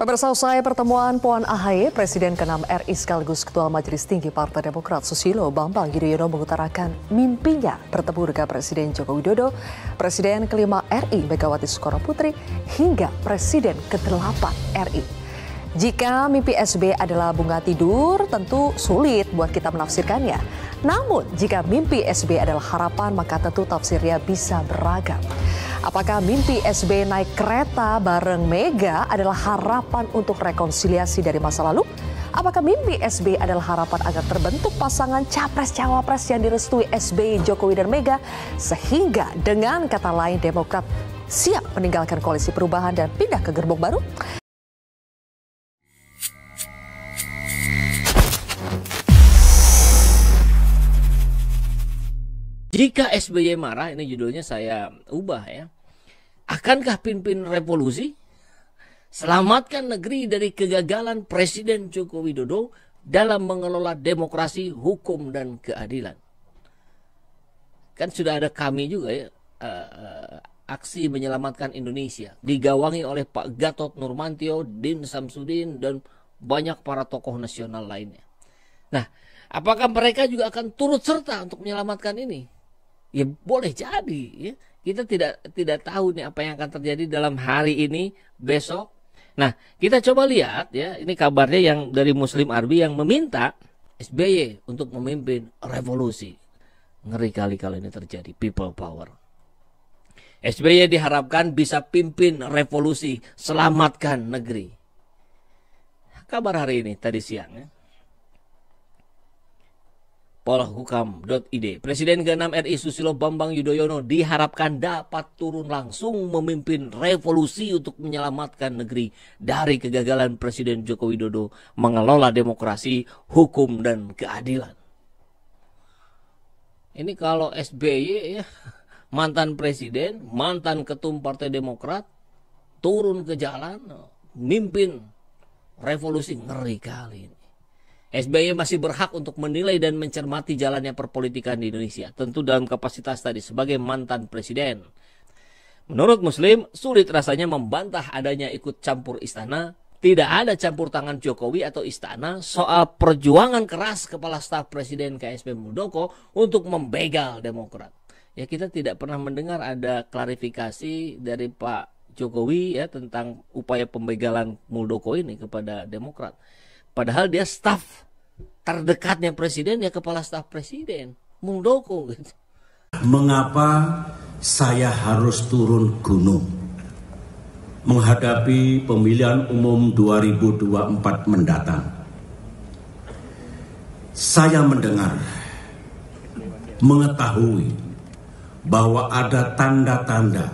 Pemirsa usai pertemuan Puan Ahaye, Presiden ke-6 RI sekaligus Ketua Majelis Tinggi Partai Demokrat Susilo Bambang Yudhoyono mengutarakan mimpinya bertemu dengan Presiden Joko Widodo, Presiden ke-5 RI Megawati Soekarno Putri, hingga Presiden ke-8 RI. Jika mimpi SB adalah bunga tidur, tentu sulit buat kita menafsirkannya. Namun, jika mimpi SB adalah harapan, maka tentu tafsirnya bisa beragam. Apakah mimpi SB naik kereta bareng Mega adalah harapan untuk rekonsiliasi dari masa lalu? Apakah mimpi SB adalah harapan agar terbentuk pasangan capres-cawapres yang direstui SB, Jokowi, dan Mega? Sehingga dengan kata lain Demokrat siap meninggalkan koalisi perubahan dan pindah ke gerbong baru? Jika SBY marah, ini judulnya saya ubah ya. Akankah pimpin revolusi? Selamatkan negeri dari kegagalan Presiden Joko Widodo dalam mengelola demokrasi, hukum, dan keadilan. Kan sudah ada kami juga ya, uh, aksi menyelamatkan Indonesia. Digawangi oleh Pak Gatot Nurmantio, Din Samsudin, dan banyak para tokoh nasional lainnya. Nah, apakah mereka juga akan turut serta untuk menyelamatkan ini? ya boleh jadi ya. kita tidak tidak tahu nih apa yang akan terjadi dalam hari ini besok nah kita coba lihat ya ini kabarnya yang dari Muslim Arbi yang meminta SBY untuk memimpin revolusi ngeri kali kalau ini terjadi people power SBY diharapkan bisa pimpin revolusi selamatkan negeri kabar hari ini tadi siang ya polhukam.id. Presiden ke-6 RI Susilo Bambang Yudhoyono diharapkan dapat turun langsung memimpin revolusi untuk menyelamatkan negeri dari kegagalan Presiden Joko Widodo mengelola demokrasi, hukum, dan keadilan. Ini kalau SBY ya, mantan presiden, mantan ketum Partai Demokrat turun ke jalan mimpin revolusi ngeri kali ini. SBY masih berhak untuk menilai dan mencermati jalannya perpolitikan di Indonesia, tentu dalam kapasitas tadi sebagai mantan presiden. Menurut Muslim, sulit rasanya membantah adanya ikut campur istana. Tidak ada campur tangan Jokowi atau istana soal perjuangan keras kepala staf presiden KSP Muldoko untuk membegal Demokrat. Ya kita tidak pernah mendengar ada klarifikasi dari Pak Jokowi ya tentang upaya pembegalan Muldoko ini kepada Demokrat. Padahal dia staf terdekatnya presiden ya kepala staf presiden, Muldoko gitu. Mengapa saya harus turun gunung menghadapi pemilihan umum 2024 mendatang? Saya mendengar mengetahui bahwa ada tanda-tanda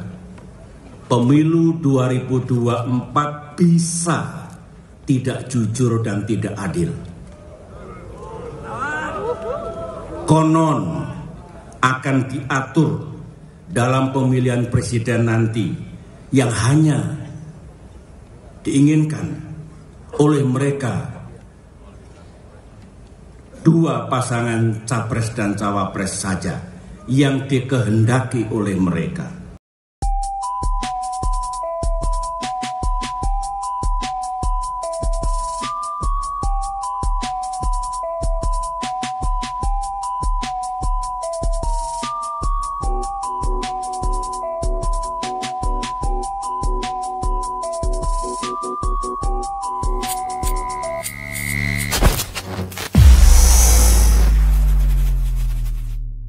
pemilu 2024 bisa tidak jujur dan tidak adil. Konon akan diatur dalam pemilihan presiden nanti yang hanya diinginkan oleh mereka dua pasangan capres dan cawapres saja yang dikehendaki oleh mereka.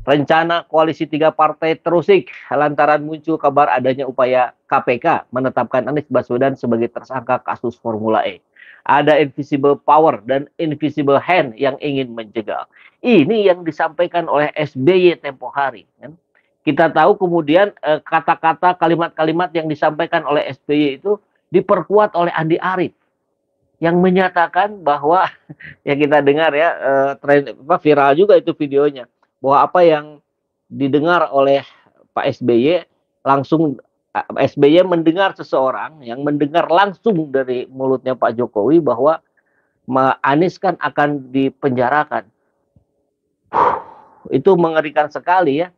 Rencana koalisi tiga partai terusik lantaran muncul kabar adanya upaya KPK menetapkan Anies Baswedan sebagai tersangka kasus Formula E. Ada invisible power dan invisible hand yang ingin menjegal. Ini yang disampaikan oleh SBY tempo hari. Kan? Kita tahu kemudian eh, kata-kata kalimat-kalimat yang disampaikan oleh SBY itu diperkuat oleh Andi Arief yang menyatakan bahwa ya kita dengar ya eh, tren viral juga itu videonya bahwa apa yang didengar oleh Pak SBY langsung eh, SBY mendengar seseorang yang mendengar langsung dari mulutnya Pak Jokowi bahwa Anies kan akan dipenjarakan. Itu mengerikan sekali ya.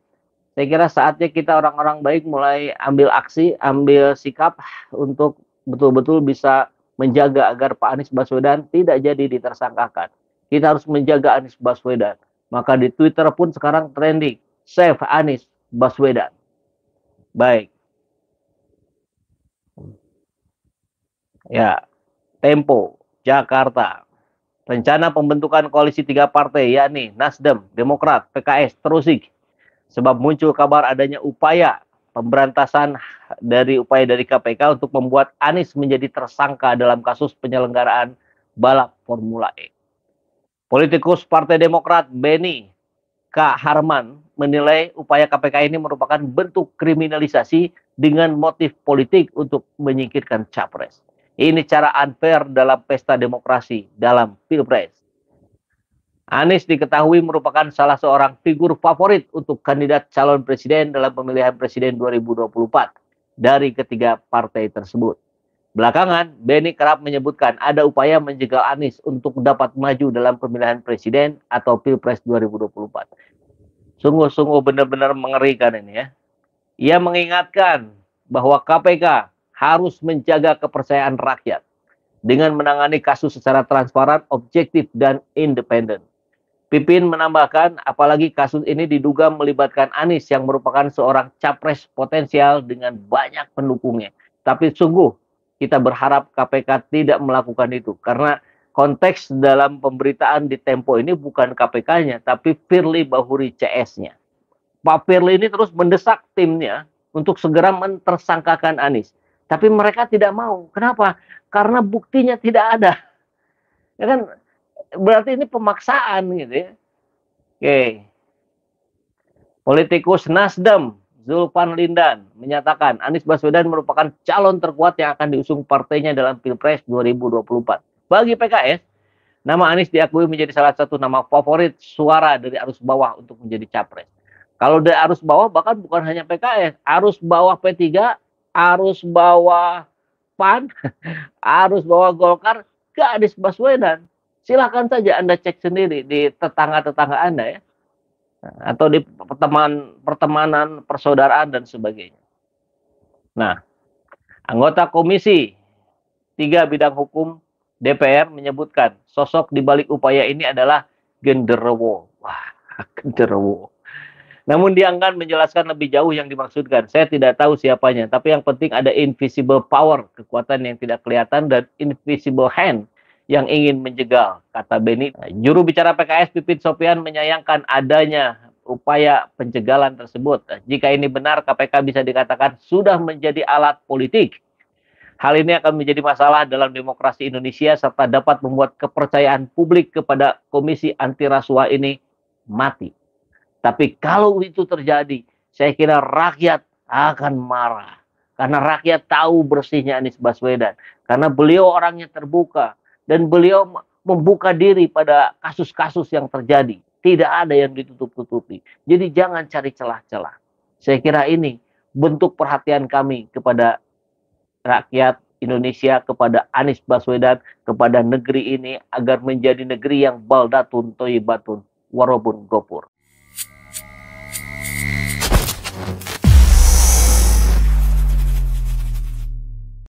Saya kira saatnya kita orang-orang baik mulai ambil aksi, ambil sikap untuk betul-betul bisa menjaga agar Pak Anies Baswedan tidak jadi ditersangkakan. Kita harus menjaga Anies Baswedan. Maka di Twitter pun sekarang trending. Save Anies Baswedan. Baik. Ya, Tempo, Jakarta. Rencana pembentukan koalisi tiga partai, yakni Nasdem, Demokrat, PKS, terusik. Sebab muncul kabar adanya upaya pemberantasan dari upaya dari KPK untuk membuat Anies menjadi tersangka dalam kasus penyelenggaraan balap Formula E. Politikus Partai Demokrat Benny K. Harman menilai upaya KPK ini merupakan bentuk kriminalisasi dengan motif politik untuk menyingkirkan capres. Ini cara unfair dalam pesta demokrasi dalam pilpres. Anies diketahui merupakan salah seorang figur favorit untuk kandidat calon presiden dalam pemilihan presiden 2024 dari ketiga partai tersebut. Belakangan, Benny kerap menyebutkan ada upaya menjegal Anies untuk dapat maju dalam pemilihan presiden atau Pilpres 2024. Sungguh-sungguh benar-benar mengerikan ini ya. Ia mengingatkan bahwa KPK harus menjaga kepercayaan rakyat dengan menangani kasus secara transparan, objektif, dan independen. Pipin menambahkan, apalagi kasus ini diduga melibatkan Anies yang merupakan seorang capres potensial dengan banyak pendukungnya. Tapi sungguh kita berharap KPK tidak melakukan itu karena konteks dalam pemberitaan di Tempo ini bukan KPK-nya tapi Firly Bahuri CS-nya. Pak Firly ini terus mendesak timnya untuk segera mentersangkakan Anies. Tapi mereka tidak mau. Kenapa? Karena buktinya tidak ada. Ya kan berarti ini pemaksaan gitu ya. Oke. Politikus Nasdem Zulfan Lindan menyatakan Anies Baswedan merupakan calon terkuat yang akan diusung partainya dalam Pilpres 2024. Bagi PKS, nama Anies diakui menjadi salah satu nama favorit suara dari arus bawah untuk menjadi capres. Kalau dari arus bawah bahkan bukan hanya PKS, arus bawah P3, arus bawah PAN, arus bawah Golkar ke Anies Baswedan. Silahkan saja Anda cek sendiri di tetangga-tetangga Anda ya atau di pertemanan, pertemanan, persaudaraan dan sebagainya. Nah, anggota komisi tiga bidang hukum DPR menyebutkan sosok di balik upaya ini adalah genderwo. Wah, genderwo. Namun dia enggan menjelaskan lebih jauh yang dimaksudkan. Saya tidak tahu siapanya, tapi yang penting ada invisible power, kekuatan yang tidak kelihatan dan invisible hand yang ingin menjegal, kata Beni. Juru bicara PKS Pipit Sopian menyayangkan adanya upaya pencegalan tersebut. Jika ini benar, KPK bisa dikatakan sudah menjadi alat politik. Hal ini akan menjadi masalah dalam demokrasi Indonesia serta dapat membuat kepercayaan publik kepada Komisi Anti Rasuah ini mati. Tapi kalau itu terjadi, saya kira rakyat akan marah. Karena rakyat tahu bersihnya Anies Baswedan. Karena beliau orangnya terbuka dan beliau membuka diri pada kasus-kasus yang terjadi. Tidak ada yang ditutup-tutupi. Jadi jangan cari celah-celah. Saya kira ini bentuk perhatian kami kepada rakyat Indonesia, kepada Anies Baswedan, kepada negeri ini agar menjadi negeri yang baldatun toyibatun warobun gopur.